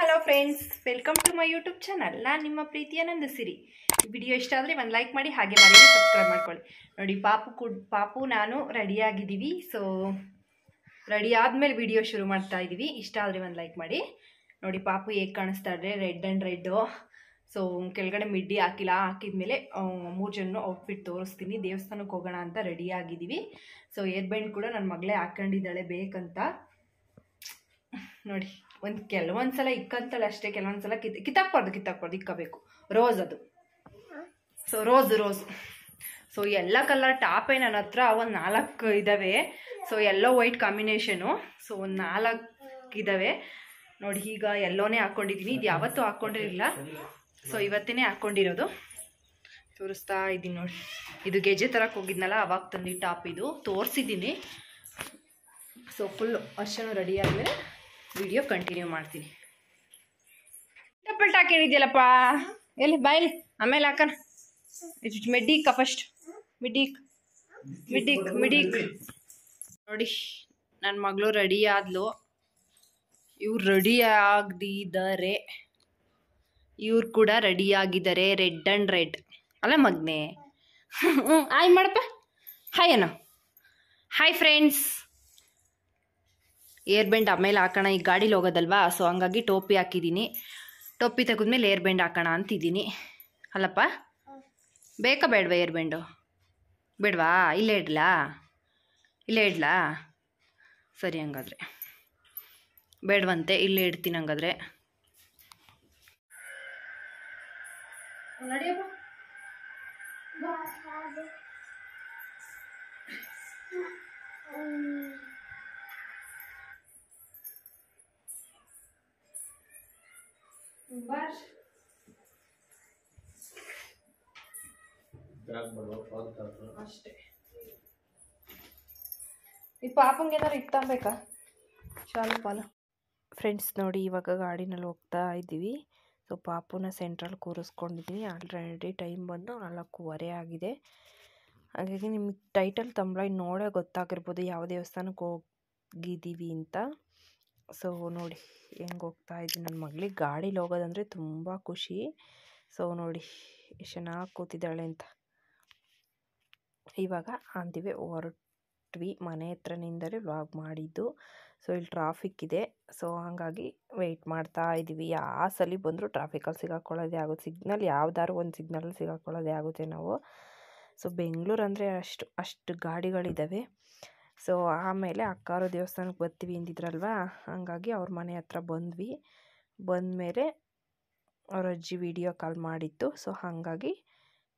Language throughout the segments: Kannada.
hello friends welcome to my YouTube channel ನಾನು ನಿಮ್ಮ ಪ್ರೀತಿಯ ನಂದಿಸಿರಿ ವಿಡಿಯೋ ಇಷ್ಟ ಆದರೆ ಒಂದು ಲೈಕ್ ಮಾಡಿ ಹಾಗೆ ಮನೆಗೆ ಸಬ್ಸ್ಕ್ರೈಬ್ ಮಾಡ್ಕೊಳ್ಳಿ ನೋಡಿ ಪಾಪು ಕುಡ್ ಪಾಪು ನಾನು ರೆಡಿಯಾಗಿದ್ದೀವಿ ಸೊ ರೆಡಿ ಆದಮೇಲೆ ವಿಡಿಯೋ ಶುರು ಮಾಡ್ತಾ ಇದ್ದೀವಿ ಇಷ್ಟ ಆದರೆ ಒಂದು ಲೈಕ್ ಮಾಡಿ ನೋಡಿ ಪಾಪು ಹೇಗೆ ಕಾಣಿಸ್ತಾ ಇದ್ರೆ ರೆಡ್ ಆ್ಯಂಡ್ ರೆಡ್ಡು ಸೊ ಕೆಳಗಡೆ ಮಿಡ್ಡಿ ಹಾಕಿಲ್ಲ ಹಾಕಿದ್ಮೇಲೆ ಮೂರು ಜನ ಔಟ್ಫಿಟ್ ತೋರಿಸ್ತೀನಿ ದೇವಸ್ಥಾನಕ್ಕೆ ಹೋಗೋಣ ಅಂತ ರೆಡಿ ಆಗಿದ್ದೀವಿ ಸೊ ಬ್ಯಾಂಡ್ ಕೂಡ ನನ್ನ ಮಗಳೇ ಹಾಕೊಂಡಿದ್ದಾಳೆ ಬೇಕಂತ ನೋಡಿ ಒಂದು ಕೆಲವೊಂದು ಸಲ ಅಷ್ಟೇ ಕೆಲವೊಂದು ಸಲ ಕಿತ್ ಕಿತ್ತಾಕ್ಬಾರ್ದು ಕಿತ್ತಾಕ್ಬಾರ್ದು ಇಕ್ಕಬೇಕು ರೋಸ್ ಅದು ಸೊ ರೋಸ್ ರೋಸ್ ಸೊ ಎಲ್ಲ ಕಲರ್ ಟಾಪೇ ನನ್ನ ಹತ್ರ ಒಂದು ನಾಲ್ಕು ಇದ್ದಾವೆ so yellow white combination so ಒಂದು ನಾಲ್ಕು ಇದ್ದಾವೆ ನೋಡಿ ಈಗ ಎಲ್ಲೋನೇ ಹಾಕ್ಕೊಂಡಿದ್ದೀನಿ ಇದು ಯಾವತ್ತೂ ಹಾಕ್ಕೊಂಡಿರಲಿಲ್ಲ ಸೊ ಇವತ್ತಿನೇ ಹಾಕ್ಕೊಂಡಿರೋದು ತೋರಿಸ್ತಾ ಇದ್ದೀನಿ ನೋಡಿ ಇದು ಗೆಜ್ಜೆ ತರಕ್ಕೆ ಹೋಗಿದ್ನಲ್ಲ ಅವಾಗ ತಂದು ಟಾಪ್ ಇದು ತೋರಿಸಿದ್ದೀನಿ ಸೊ ಫುಲ್ ಅಷ್ಟನ್ನು ರೆಡಿ ಆದಮೇಲೆ ವಿಡಿಯೋ ಕಂಟಿನ್ಯೂ ಮಾಡ್ತೀನಿ ಟಾಕ್ ಹಾಕಿರಿದ್ಯಲ್ಲಪ್ಪ ಎಲ್ಲಿ ಬಾಯ್ಲಿ ಆಮೇಲೆ ಹಾಕನ ಮೆಡ್ಡಿಕ್ಕ ಫಸ್ಟ್ ಮಿಡೀಕ್ ಮಿಡೀಕ್ ಮಿಡೀಕ್ ನೋಡಿ ನನ್ನ ಮಗಳು ರೆಡಿ ಆದ್ಲು ಇವ್ರು ರೆಡಿ ಆಗಿದ್ದಾರೆ ಇವ್ರು ಕೂಡ ರೆಡಿ ಆಗಿದ್ದಾರೆ ರೆಡ್ ಆ್ಯಂಡ್ ರೆಡ್ ಅಲ್ಲ ಮಗ್ನೆ ಹ್ಞೂ ಆಯ್ ಮಾಡಪ್ಪ ಹಾಯ್ ಅಣ್ಣ ಹಾಯ್ ಫ್ರೆಂಡ್ಸ್ ಏರ್ ಬೆಂಡ್ ಆಮೇಲೆ ಹಾಕೋಣ ಈಗ ಗಾಡೀಲಿ ಹೋಗೋದಲ್ವಾ ಸೊ ಹಂಗಾಗಿ ಟೋಪಿ ಹಾಕಿದ್ದೀನಿ ಟೋಪಿ ತೆಗೆದ್ಮೇಲೆ ಏರ್ ಬೆಂಡ್ ಹಾಕೋಣ ಅಂತಿದ್ದೀನಿ ಅಲ್ಲಪ್ಪ ಬೇಕಾ ಬೇಡವಾ ಏರ್ ಬೆಂಡು ಬೇಡವಾ ಇಲ್ಲೇ ಇಡ್ಲಾ ಇಲ್ಲೇ ಇಡ್ಲಾ ಸರಿ ಹಂಗಾದ್ರೆ ಬೇಡವಂತೆ ಇಲ್ಲೇ ಇಡ್ತೀನಿ ಹಂಗಾದ್ರೆ ಅಷ್ಟೇ ಈ ಪಾಪಂಗೆ ಏನಾರು ಬೇಕಾ ಪಾಲು ಫ್ರೆಂಡ್ಸ್ ನೋಡಿ ಇವಾಗ ಗಾಡಿನಲ್ಲಿ ಹೋಗ್ತಾ ಇದ್ದೀವಿ ಸೊ ಪಾಪುನ ಸೆಂಟ್ರಲ್ ಕೂರಿಸ್ಕೊಂಡಿದ್ದೀವಿ ಆಲ್ರೆಡಿ ಟೈಮ್ ಬಂದು ನಾಲ್ಕೂವರೆ ಆಗಿದೆ ಹಾಗಾಗಿ ನಿಮಗೆ ಟೈಟಲ್ ತಂಬಳ ನೋಡೇ ಗೊತ್ತಾಗಿರ್ಬೋದು ಯಾವ ದೇವಸ್ಥಾನಕ್ಕೆ ಹೋಗಿದ್ದೀವಿ ಅಂತ ಸೊ ನೋಡಿ ಹೆಂಗೆ ಹೋಗ್ತಾ ಇದ್ದೀನಿ ನನ್ನ ಮಗಳಿಗೆ ಗಾಡೀಲಿ ಹೋಗೋದಂದರೆ ತುಂಬ ಖುಷಿ ಸೊ ನೋಡಿ ಎಷ್ಟು ಚೆನ್ನಾಗಿ ಕೂತಿದ್ದಾಳೆ ಅಂತ ಇವಾಗ ಅಂತೀವಿ ಹೊರಟ್ವಿ ಮನೆ ಹತ್ರನಿಂದಲೇ ವ್ಲಾಗ್ ಮಾಡಿದ್ದು ಸೊ ಇಲ್ಲಿ ಟ್ರಾಫಿಕ್ ಇದೆ ಸೊ ಹಾಗಾಗಿ ವೆಯ್ಟ್ ಮಾಡ್ತಾ ಇದ್ದೀವಿ ಯಾವ ಸಲ ಬಂದರೂ ಟ್ರಾಫಿಕಲ್ಲಿ ಸಿಗಾಕೊಳ್ಳೋದೇ ಆಗುತ್ತೆ ಸಿಗ್ನಲ್ ಯಾವ್ದಾದ್ರು ಒಂದು ಸಿಗ್ನಲ್ ಸಿಗಾಕೊಳ್ಳೋದೇ ಆಗುತ್ತೆ ನಾವು ಸೊ ಬೆಂಗಳೂರು ಅಂದರೆ ಅಷ್ಟು ಅಷ್ಟು ಗಾಡಿಗಳಿದ್ದಾವೆ ಸೊ ಆಮೇಲೆ ಅಕ್ಕಾರು ದೇವಸ್ಥಾನಕ್ಕೆ ಬರ್ತೀವಿ ಅಂದಿದ್ರಲ್ವಾ ಹಂಗಾಗಿ ಅವ್ರ ಮನೆ ಹತ್ರ ಬಂದ್ವಿ ಬಂದಮೇಲೆ ಅವ್ರ ಅಜ್ಜಿ ವಿಡಿಯೋ ಕಾಲ್ ಮಾಡಿತ್ತು ಸೊ ಹಾಗಾಗಿ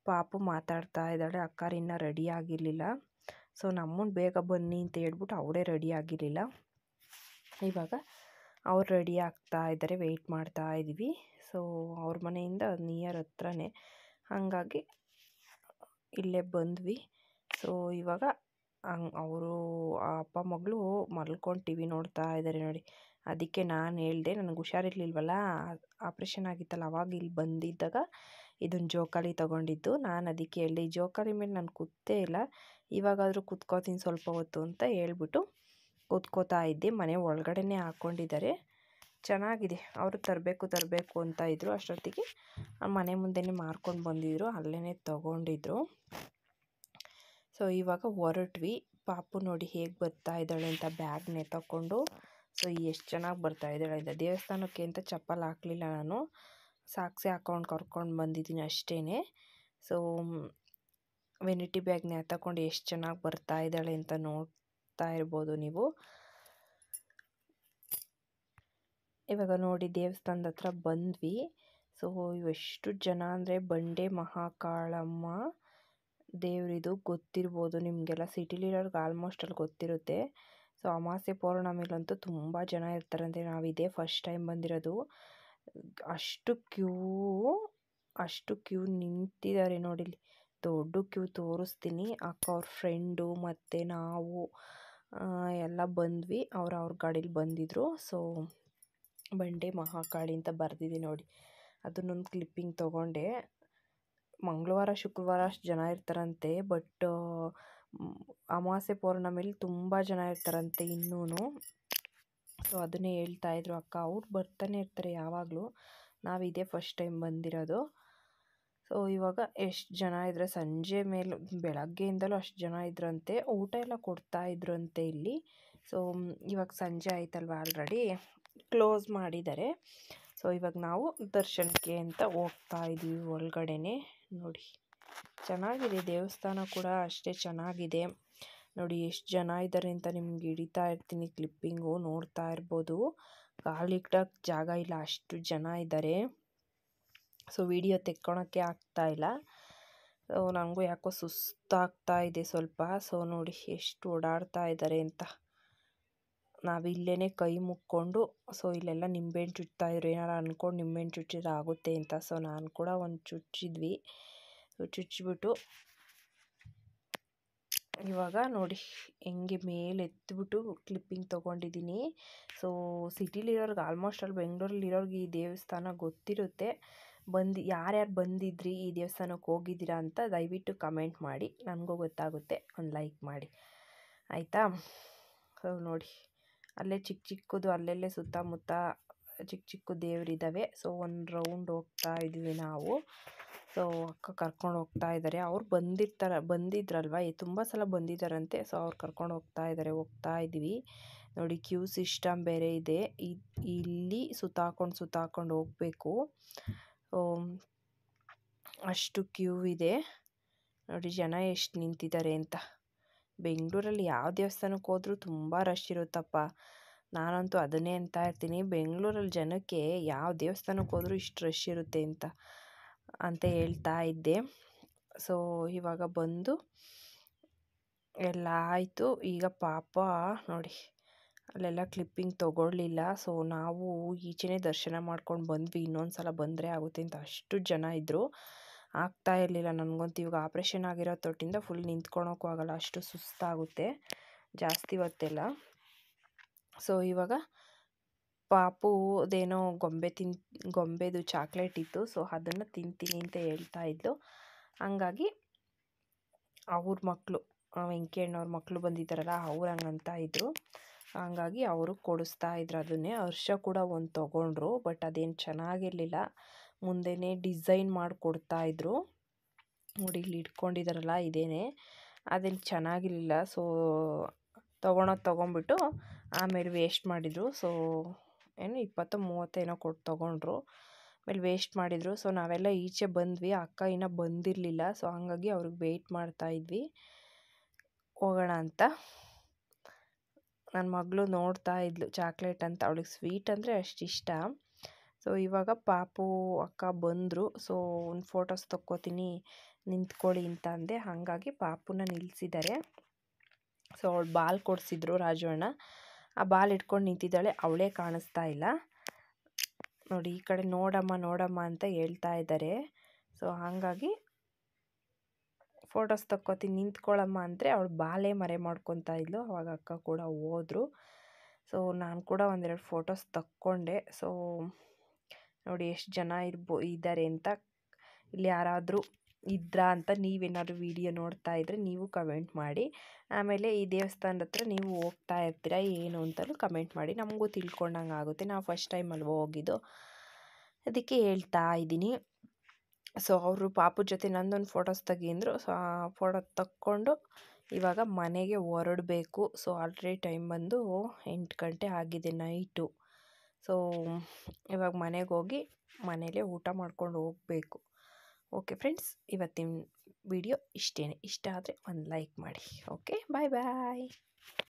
ಪಾಪು ಮಾತಾಡ್ತಾ ಇದ್ದಾಳೆ ಅಕ್ಕಾರು ಇನ್ನೂ ರೆಡಿ ಆಗಿರಲಿಲ್ಲ ಸೊ ನಮ್ಮನ್ನು ಬೇಗ ಬನ್ನಿ ಅಂತ ಹೇಳ್ಬಿಟ್ಟು ಅವಳೇ ರೆಡಿ ಆಗಿರಲಿಲ್ಲ ಇವಾಗ ಅವ್ರು ರೆಡಿ ಆಗ್ತಾ ಇದ್ದಾರೆ ವೆಯ್ಟ್ ಮಾಡ್ತಾ ಇದ್ವಿ ಸೊ ಅವ್ರ ಮನೆಯಿಂದ ನಿಯರ್ ಹತ್ರನೇ ಹಾಗಾಗಿ ಇಲ್ಲೇ ಬಂದ್ವಿ ಸೊ ಇವಾಗ ಹಂಗೆ ಅವರು ಆ ಅಪ್ಪ ಮಗಳು ಮಲ್ಕೊಂಡು ಟಿ ವಿ ನೋಡ್ತಾ ಇದ್ದಾರೆ ನೋಡಿ ಅದಕ್ಕೆ ನಾನು ಹೇಳಿದೆ ನನಗೆ ಹುಷಾರಿರ್ಲಿಲ್ವಲ್ಲ ಆಪ್ರೇಷನ್ ಆಗಿತ್ತಲ್ಲ ಅವಾಗ ಇಲ್ಲಿ ಬಂದಿದ್ದಾಗ ಇದೊಂದು ಜೋಕಾಲಿ ತೊಗೊಂಡಿದ್ದು ನಾನು ಅದಕ್ಕೆ ಹೇಳಿದೆ ಈ ಜೋಕಾಲಿ ಮೇಲೆ ನಾನು ಕೂತೇ ಇಲ್ಲ ಇವಾಗಾದರೂ ಕೂತ್ಕೋತೀನಿ ಸ್ವಲ್ಪ ಹೊತ್ತು ಅಂತ ಹೇಳ್ಬಿಟ್ಟು ಕೂತ್ಕೋತಾ ಇದ್ದೆ ಮನೆ ಒಳಗಡೆನೇ ಹಾಕ್ಕೊಂಡಿದ್ದಾರೆ ಚೆನ್ನಾಗಿದೆ ಅವರು ತರಬೇಕು ತರಬೇಕು ಅಂತ ಇದ್ದರು ಅಷ್ಟೊತ್ತಿಗೆ ಮನೆ ಮುಂದೆನೇ ಮಾರ್ಕೊಂಡು ಬಂದಿದ್ದರು ಅಲ್ಲೇ ತೊಗೊಂಡಿದ್ರು ಸೊ ಇವಾಗ ಹೊರಟ್ವಿ ಪಾಪು ನೋಡಿ ಹೇಗೆ ಬರ್ತಾ ಇದ್ದಾಳೆ ಅಂತ ಬ್ಯಾಗ್ ತಗೊಂಡು ಸೊ ಎಷ್ಟು ಚೆನ್ನಾಗಿ ಬರ್ತಾ ಇದ್ದಾಳೆ ಅಂತ ದೇವಸ್ಥಾನಕ್ಕೆ ಅಂತ ಚಪ್ಪಲ್ ಹಾಕಲಿಲ್ಲ ನಾನು ಸಾಕ್ಸಿ ಹಾಕೊಂಡು ಕರ್ಕೊಂಡು ಬಂದಿದ್ದೀನಿ ಅಷ್ಟೇ ಸೊ ವೆನಿಟಿ ಬ್ಯಾಗ್ ತಗೊಂಡು ಎಷ್ಟು ಚೆನ್ನಾಗಿ ಬರ್ತಾ ಇದ್ದಾಳೆ ಅಂತ ನೋಡ್ತಾ ಇರ್ಬೋದು ನೀವು ಇವಾಗ ನೋಡಿ ದೇವಸ್ಥಾನದ ಹತ್ರ ಬಂದ್ವಿ ಸೊ ಎಷ್ಟು ಜನ ಅಂದರೆ ಬಂಡೆ ಮಹಾಕಾಳಮ್ಮ ದೇವ್ರಿದು ಗೊತ್ತಿರ್ಬೋದು ನಿಮಗೆಲ್ಲ ಸಿಟಿಲಿರೋರ್ಗೆ ಆಲ್ಮೋಸ್ಟ್ ಅಲ್ಲಿ ಗೊತ್ತಿರುತ್ತೆ ಸೊ ಅಮಾವಾಸ್ಯೆ ಪೌರ್ಣಮಿಲಂತೂ ತುಂಬ ಜನ ಇರ್ತಾರಂತೆ ನಾವಿದೇ ಫಸ್ಟ್ ಟೈಮ್ ಬಂದಿರೋದು ಅಷ್ಟು ಕ್ಯೂ ಅಷ್ಟು ಕ್ಯೂ ನಿಂತಿದ್ದಾರೆ ನೋಡಿಲ್ಲಿ ದೊಡ್ಡ ಕ್ಯೂ ತೋರಿಸ್ತೀನಿ ಅಕ್ಕ ಅವ್ರ ಫ್ರೆಂಡು ಮತ್ತು ನಾವು ಎಲ್ಲ ಬಂದ್ವಿ ಅವ್ರು ಅವ್ರ ಗಾಡೀಲಿ ಬಂದಿದ್ರು ಸೊ ಬಂಡೆ ಮಹಾಕಾಳಿ ಅಂತ ಬರೆದಿದ್ದೀನಿ ನೋಡಿ ಅದನ್ನೊಂದು ಕ್ಲಿಪ್ಪಿಂಗ್ ತೊಗೊಂಡೆ ಮಂಗಳವಾರ ಶುಕ್ರವಾರ ಅಷ್ಟು ಜನ ಇರ್ತಾರಂತೆ ಬಟ್ ಅಮಾವಾಸ್ಯೆ ಪೌರ್ಣಮಿಲಿ ತುಂಬ ಜನ ಇರ್ತಾರಂತೆ ಇನ್ನೂ ಸೊ ಅದನ್ನೇ ಹೇಳ್ತಾ ಇದ್ರು ಅಕ್ಕ ಅವ್ರು ಬರ್ತಾನೆ ಇರ್ತಾರೆ ಯಾವಾಗಲೂ ನಾವು ಇದೇ ಫಸ್ಟ್ ಟೈಮ್ ಬಂದಿರೋದು ಸೊ ಇವಾಗ ಎಷ್ಟು ಜನ ಇದ್ರೆ ಸಂಜೆ ಮೇಲೆ ಬೆಳಗ್ಗೆಯಿಂದಲೂ ಅಷ್ಟು ಜನ ಇದ್ರಂತೆ ಊಟ ಎಲ್ಲ ಕೊಡ್ತಾ ಇದ್ರಂತೆ ಇಲ್ಲಿ ಸೊ ಇವಾಗ ಸಂಜೆ ಆಯ್ತಲ್ವ ಆಲ್ರೆಡಿ ಕ್ಲೋಸ್ ಮಾಡಿದ್ದಾರೆ ಸೊ ಇವಾಗ ನಾವು ದರ್ಶನಕ್ಕೆ ಅಂತ ಹೋಗ್ತಾ ಇದ್ದೀವಿ ಒಳಗಡೆ ನೋಡಿ ಚೆನ್ನಾಗಿದೆ ದೇವಸ್ಥಾನ ಕೂಡ ಅಷ್ಟೇ ಚೆನ್ನಾಗಿದೆ ನೋಡಿ ಎಷ್ಟು ಜನ ಇದ್ದಾರೆ ಅಂತ ನಿಮ್ಗೆ ಹಿಡಿತಾ ಇರ್ತೀನಿ ಕ್ಲಿಪ್ಪಿಂಗು ನೋಡ್ತಾ ಇರ್ಬೋದು ಕಾಲಿಟ್ಟಕ್ಕೆ ಜಾಗ ಇಲ್ಲ ಅಷ್ಟು ಜನ ಇದ್ದಾರೆ ಸೊ ವಿಡಿಯೋ ತೆಕ್ಕೊಳಕ್ಕೆ ಆಗ್ತಾ ಇಲ್ಲ ಸೊ ನನಗೂ ಯಾಕೋ ಸುಸ್ತಾಗ್ತಾ ಇದೆ ಸ್ವಲ್ಪ ಸೊ ನೋಡಿ ಎಷ್ಟು ಓಡಾಡ್ತಾ ಇದ್ದಾರೆ ಅಂತ ನಾವಿಲ್ಲೇ ಕೈ ಮುಕ್ಕೊಂಡು ಸೊ ಇಲ್ಲೆಲ್ಲ ನಿಂಬೆಹಣ್ಣು ಇದ್ರು ಏನಾರು ಅಂದ್ಕೊಂಡು ನಿಂಬೆಹಣ್ಣು ಚುಚ್ಚಿದ್ರೆ ಆಗುತ್ತೆ ಅಂತ ಸೊ ನಾನು ಕೂಡ ಒಂದು ಚುಚ್ಚಿದ್ವಿ ಚುಚ್ಚಿಬಿಟ್ಟು ಇವಾಗ ನೋಡಿ ಹೆಂಗೆ ಮೇಲೆ ಎತ್ತಿಬಿಟ್ಟು ಕ್ಲಿಪ್ಪಿಂಗ್ ತೊಗೊಂಡಿದ್ದೀನಿ ಸೊ ಸಿಟಿಲಿರೋರ್ಗೆ ಆಲ್ಮೋಸ್ಟ್ ಅಲ್ಲಿ ಇರೋರಿಗೆ ಈ ದೇವಸ್ಥಾನ ಗೊತ್ತಿರುತ್ತೆ ಬಂದು ಯಾರ್ಯಾರು ಬಂದಿದ್ರಿ ಈ ದೇವಸ್ಥಾನಕ್ಕೆ ಹೋಗಿದ್ದೀರಾ ಅಂತ ದಯವಿಟ್ಟು ಕಮೆಂಟ್ ಮಾಡಿ ನನಗೂ ಗೊತ್ತಾಗುತ್ತೆ ಒಂದು ಲೈಕ್ ಮಾಡಿ ಆಯಿತಾ ಸೊ ನೋಡಿ ಅಲ್ಲೇ ಚಿಕ್ಕ ಚಿಕ್ಕದು ಅಲ್ಲಲ್ಲೇ ಸುತ್ತಮುತ್ತ ಚಿಕ್ಕ ಚಿಕ್ಕ ದೇವರಿದ್ದಾವೆ ಸೊ ಒಂದು ರೌಂಡ್ ಹೋಗ್ತಾ ಇದ್ವಿ ನಾವು ಸೊ ಅಕ್ಕ ಕರ್ಕೊಂಡು ಹೋಗ್ತಾ ಇದ್ದಾರೆ ಅವ್ರು ಬಂದಿರ್ತಾರೆ ಬಂದಿದ್ರಲ್ವ ತುಂಬ ಸಲ ಬಂದಿದ್ದಾರಂತೆ ಸೊ ಅವ್ರು ಕರ್ಕೊಂಡು ಹೋಗ್ತಾ ಇದ್ದಾರೆ ಹೋಗ್ತಾ ಇದ್ವಿ ನೋಡಿ ಕ್ಯೂ ಸಿಸ್ಟಮ್ ಬೇರೆ ಇದೆ ಇಲ್ಲಿ ಸುತ್ತಾಕೊಂಡು ಹಾಕೊಂಡು ಹೋಗಬೇಕು ಅಷ್ಟು ಕ್ಯೂ ಇದೆ ನೋಡಿ ಜನ ಎಷ್ಟು ನಿಂತಿದ್ದಾರೆ ಅಂತ ಬೆಂಗಳೂರಲ್ಲಿ ಯಾವ ದೇವಸ್ಥಾನಕ್ಕೆ ಹೋದ್ರೂ ತುಂಬ ರಶ್ ಇರುತ್ತಪ್ಪ ನಾನಂತೂ ಅದನ್ನೇ ಅಂತ ಇರ್ತೀನಿ ಬೆಂಗಳೂರಲ್ಲಿ ಜನಕ್ಕೆ ಯಾವ ದೇವಸ್ಥಾನಕ್ಕೆ ಹೋದರೂ ಇಷ್ಟು ರಶ್ ಇರುತ್ತೆ ಅಂತ ಅಂತ ಹೇಳ್ತಾ ಇದ್ದೆ ಸೊ ಇವಾಗ ಬಂದು ಎಲ್ಲ ಆಯಿತು ಈಗ ಪಾಪ ನೋಡಿ ಅಲ್ಲೆಲ್ಲ ಕ್ಲಿಪ್ಪಿಂಗ್ ತೊಗೊಳ್ಳಿಲ್ಲ ಸೊ ನಾವು ಈಚೆನೇ ದರ್ಶನ ಮಾಡ್ಕೊಂಡು ಬಂದ್ವಿ ಇನ್ನೊಂದು ಸಲ ಬಂದರೆ ಆಗುತ್ತೆ ಅಂತ ಅಷ್ಟು ಜನ ಇದ್ದರು ಆಗ್ತಾ ಇರಲಿಲ್ಲ ನನಗಂತೂ ಇವಾಗ ಆಪ್ರೇಷನ್ ಆಗಿರೋ ತೊಟ್ಟಿಂದ ಫುಲ್ ನಿಂತ್ಕೊಳೋಕ್ಕೂ ಆಗಲ್ಲ ಅಷ್ಟು ಸುಸ್ತಾಗುತ್ತೆ ಜಾಸ್ತಿ ಹೊತ್ತೆಲ್ಲ ಸೊ ಇವಾಗ ಪಾಪು ಅದೇನೋ ಗೊಂಬೆ ತಿನ್ ಗೊಂಬೆದು ಚಾಕ್ಲೇಟ್ ಇತ್ತು ಸೊ ಅದನ್ನು ತಿಂತೀನಿ ಅಂತ ಹೇಳ್ತಾ ಇದ್ದು ಹಂಗಾಗಿ ಅವ್ರ ಮಕ್ಕಳು ವೆಂಕಣ್ಣವ್ರ ಮಕ್ಕಳು ಬಂದಿದ್ದಾರಲ್ಲ ಅವ್ರು ಹಂಗಂತ ಇದ್ದರು ಹಂಗಾಗಿ ಅವರು ಕೊಡಿಸ್ತಾ ಇದ್ರು ಅದನ್ನೇ ಹರ್ಷ ಕೂಡ ಒಂದು ತೊಗೊಂಡ್ರು ಬಟ್ ಅದೇನು ಚೆನ್ನಾಗಿರಲಿಲ್ಲ ಮುಂದೆನೇ ಡಿಸೈನ್ ಮಾಡಿಕೊಡ್ತಾಯಿದ್ರು ನೋಡಿ ಇಲ್ಲಿ ಇಟ್ಕೊಂಡಿದಾರಲ್ಲ ಇದೇನೆ ಅದೇನು ಚೆನ್ನಾಗಿರಲಿಲ್ಲ ಸೊ ತೊಗೊಳೋದು ತೊಗೊಂಬಿಟ್ಟು ಆಮೇಲೆ ವೇಸ್ಟ್ ಮಾಡಿದರು ಸೊ ಏನು ಇಪ್ಪತ್ತು ಮೂವತ್ತೇನೋ ಏನೋ ಕೊಟ್ಟು ತೊಗೊಂಡ್ರು ಆಮೇಲೆ ವೇಸ್ಟ್ ಮಾಡಿದರು ಸೊ ನಾವೆಲ್ಲ ಈಚೆ ಬಂದ್ವಿ ಅಕ್ಕ ಇನ್ನೂ ಬಂದಿರಲಿಲ್ಲ ಸೊ ಹಾಗಾಗಿ ಅವ್ರಿಗೆ ವೆಯ್ಟ್ ಇದ್ವಿ ಹೋಗೋಣ ಅಂತ ನನ್ನ ಮಗಳು ನೋಡ್ತಾ ಇದ್ಲು ಚಾಕ್ಲೇಟ್ ಅಂತ ಅವಳಿಗೆ ಸ್ವೀಟ್ ಅಂದರೆ ಅಷ್ಟು ಇಷ್ಟ ಸೊ ಇವಾಗ ಪಾಪು ಅಕ್ಕ ಬಂದರು ಸೊ ಒಂದು ಫೋಟೋಸ್ ತಕ್ಕೋತೀನಿ ನಿಂತ್ಕೊಳ್ಳಿ ಅಂತ ಅಂದೆ ಹಾಗಾಗಿ ಪಾಪುನ ನಿಲ್ಲಿಸಿದ್ದಾರೆ ಸೊ ಅವಳು ಬಾಲ್ ಕೊಡಿಸಿದ್ರು ರಾಜು ಅಣ್ಣ ಆ ಬಾಲ್ ಇಟ್ಕೊಂಡು ನಿಂತಿದ್ದಾಳೆ ಅವಳೇ ಕಾಣಿಸ್ತಾ ಇಲ್ಲ ನೋಡಿ ಈ ಕಡೆ ನೋಡಮ್ಮ ನೋಡಮ್ಮ ಅಂತ ಹೇಳ್ತಾ ಇದ್ದಾರೆ ಸೊ ಹಾಗಾಗಿ ಫೋಟೋಸ್ ತಕ್ಕೋತೀನಿ ನಿಂತ್ಕೊಳ್ಳಮ್ಮ ಅಂದರೆ ಅವಳು ಬಾಲೇ ಮರೆ ಮಾಡ್ಕೊತಾ ಇದ್ಲು ಅವಾಗ ಅಕ್ಕ ಕೂಡ ಹೋದರು ಸೊ ನಾನು ಕೂಡ ಒಂದೆರಡು ಫೋಟೋಸ್ ತಕ್ಕೊಂಡೆ ಸೊ ನೋಡಿ ಎಷ್ಟು ಜನ ಇರ್ಬೋ ಇದ್ದಾರೆ ಅಂತ ಇಲ್ಲಿ ಯಾರಾದರೂ ಇದ್ರಾ ಅಂತ ನೀವೇನಾದ್ರೂ ವಿಡಿಯೋ ನೋಡ್ತಾ ಇದ್ರೆ ನೀವು ಕಮೆಂಟ್ ಮಾಡಿ ಆಮೇಲೆ ಈ ದೇವಸ್ಥಾನದ ಹತ್ರ ನೀವು ಹೋಗ್ತಾ ಇರ್ತೀರಾ ಏನು ಅಂತಲೂ ಕಮೆಂಟ್ ಮಾಡಿ ನಮಗೂ ತಿಳ್ಕೊಂಡಂಗೆ ಆಗುತ್ತೆ ನಾವು ಫಸ್ಟ್ ಟೈಮ್ ಅಲ್ವೋ ಹೋಗಿದ್ದು ಅದಕ್ಕೆ ಹೇಳ್ತಾ ಇದ್ದೀನಿ ಸೊ ಅವರು ಪಾಪು ಜೊತೆ ನಂದೊಂದು ಫೋಟೋಸ್ ತೆಗೀಂದ್ರು ಸೊ ಆ ಫೋಟೋ ತಕ್ಕೊಂಡು ಇವಾಗ ಮನೆಗೆ ಹೊರಡಬೇಕು ಸೊ ಆಲ್ರೆಡಿ ಟೈಮ್ ಬಂದು ಎಂಟು ಗಂಟೆ ಆಗಿದೆ ನೈಟು ಸೊ ಇವಾಗ ಮನೆಗೆ ಹೋಗಿ ಮನೇಲೇ ಊಟ ಮಾಡ್ಕೊಂಡು ಹೋಗಬೇಕು ಓಕೆ ಫ್ರೆಂಡ್ಸ್ ಇವತ್ತಿನ ವಿಡಿಯೋ ಇಷ್ಟೇ ಇಷ್ಟ ಆದರೆ ಒಂದು ಲೈಕ್ ಮಾಡಿ ಓಕೆ ಬಾಯ್ ಬಾಯ್